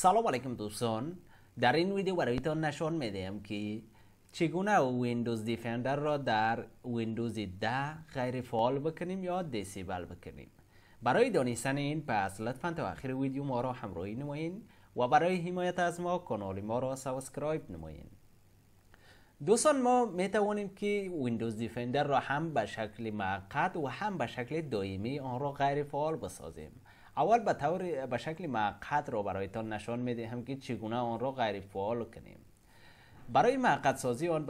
سلام علیکم دوستان در این ویدیو برایتان نشان میدهم که چگونه ویندوز دیفندر را در ویندوز ده غیر فعال بکنیم یا دیسیبل بکنیم برای دانستن این پس لطفا تا آخر ویدیو ما را همراهی نمایین و برای حمایت از ما کانال ما را سابسکرایب نمایید دوستان ما میتوانیم که ویندوز دیفندر را هم به شکل موقت و هم به شکل دائمی آن را غیر فعال بسازیم اول به طور به شکل معقد را برایتان نشان میدهیم که چگونه آن را غیر فعال کنیم برای معقد سازی آن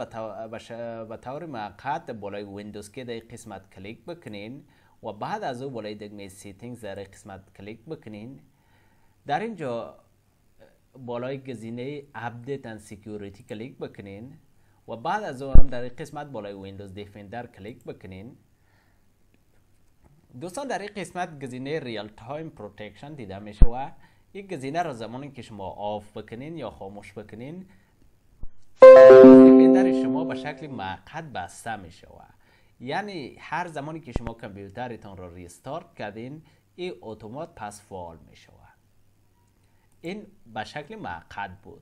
به طور معقد بالای ویندوز که در قسمت کلیک بکنین و بعد از او بالای دکمه سیتینگ در قسمت کلیک بکنین در اینجا بالای گزینه اپدیت اند سکیوریتی کلیک بکنین و بعد از آن در قسمت بالای ویندوز دیفندر کلیک بکنین دوستان در این قسمت گزینه ریال تایم پروتکشن دیده می شود این گزینه را زمانی که شما آف بکنین یا خاموش بکنین در شما به شکل معقد بسته می شود یعنی هر زمانی که شما کامپیوترتان را ریستارت کردین این اتومات پس فعال می شود این به شکل معقد بود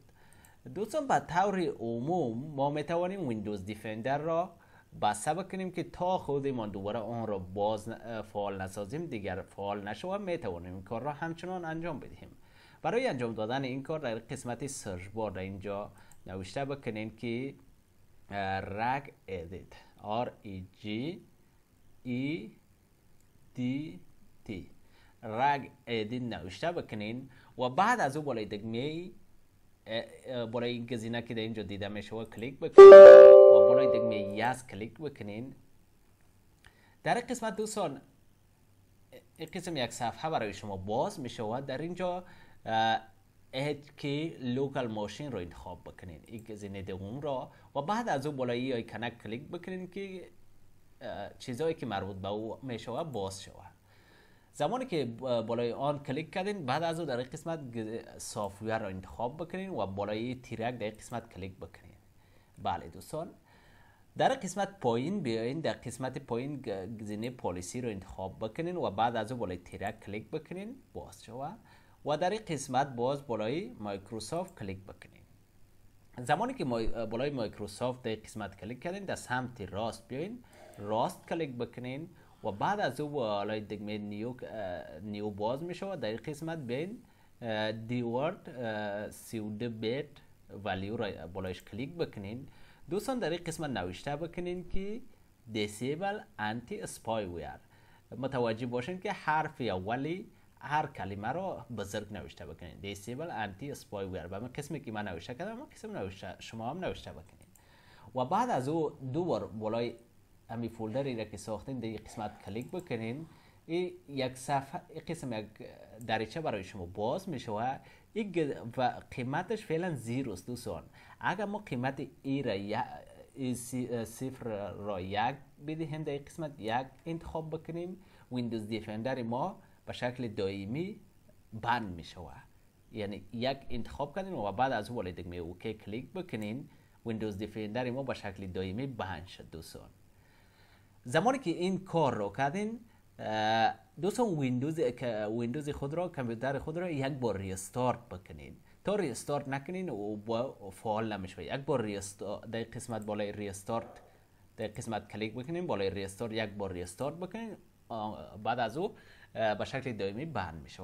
دوستان به طور عموم ما می توانیم ویندوز دیفندر را بسته بکنیم که تا خودمان دوباره آن را باز فعال نسازیم دیگر فعال نشو و این کار را همچنان انجام بدهیم برای انجام دادن این کار در قسمت سرچ بار در اینجا نوشته بکنیم که رگ ادیت R E G E D T رگ ادیت نوشته بکنین و بعد از او بالای دگمه برای این گزینه که در اینجا دیده می شود کلیک بکنید و دیگه دکمه یس کلیک بکنین در قسمت دوستان این قسم یک صفحه برای شما باز می شود در اینجا اد که ماشین رو انتخاب بکنید این گزینه دوم را و بعد از او بالایی کنک کلیک بکنین که چیزهایی که مربوط به او می باز شود زمانی که بالای آن کلیک کردین بعد از او در این قسمت سافویر را انتخاب بکنین و بالای تیرک در این قسمت کلیک بکنین بله دوستان در قسمت پایین بیاین در قسمت پایین گزینه پالیسی رو انتخاب بکنین و بعد از او بالای تیرک کلیک بکنین باز شود و در این قسمت باز بالای مایکروسافت کلیک بکنین زمانی که مای بالای مایکروسافت در قسمت کلیک کردین در سمت راست بیاین راست کلیک بکنین و بعد از او حالا دگمه نیو نیو باز می شود در این قسمت بین و سیود بیت ولیو را بالایش کلیک بکنین دوستان در این قسمت نوشته بکنین که دیسیبل انتی اسپای ویر متوجه باشین که حرف اولی هر کلمه را بزرگ نوشته بکنین دیسیبل انتی اسپای ویر به من قسمی که من نوشته کردم من قسم نوشته شما هم نوشته بکنین و بعد از او دو بار همین فولدری را که ساختین در قسمت کلیک بکنین این یک صفحه ای قسم یک دریچه برای شما باز می شود و قیمتش فعلا زیرو است دوستان اگر ما قیمت ای را صفر را یک بدهیم در قسمت یک انتخاب بکنیم ویندوز دیفندر ما به شکل دائمی بند می شود یعنی یک انتخاب کنیم و بعد از اول دیگه اوکی کلیک بکنین ویندوز دیفندر ما به شکل دائمی بند شد دوستان زمانی که این کار رو کردین دوستان ویندوز ویندوز خود را کامپیوتر خود را یک بار ریستارت بکنین تا ریستارت نکنین و با فعال نمیشه یک بار در قسمت بالای ریستارت در قسمت کلیک بکنین بالای ریستارت یک بار ریستارت بکنین بعد از او به شکل دائمی بند میشه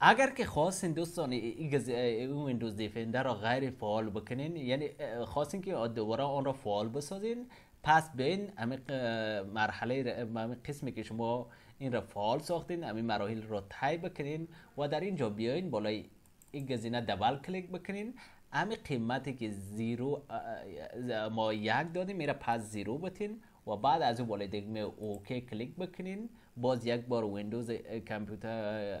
اگر که خواستین دوستان این ویندوز دیفندر را غیر فعال بکنین یعنی خواستین که دوباره آن را فعال بسازین پس به این مرحله قسمی که شما این را فعال ساختین همین مراحل را طی بکنین و در اینجا بیاین بالای این گزینه دبل کلیک بکنین همین قیمتی که زیرو ما یک دادیم میره پس زیرو بتین و بعد از اون بالای دگمه اوکی کلیک بکنین باز یک بار ویندوز کامپیوتر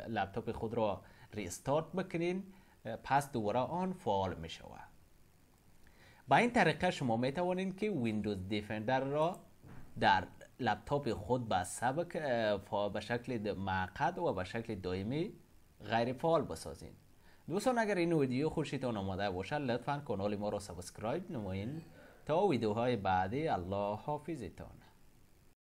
لپتاپ خود را ریستارت بکنین پس دوباره آن فعال می با این طریقه شما می که ویندوز دیفندر را در لپتاپ خود به سبک به شکل معقد و به شکل دائمی غیر فعال بسازید دوستان اگر این ویدیو خوشتان آمده باشد لطفا کانال ما را سابسکرایب نمایید تا ویدیوهای بعدی الله حافظتان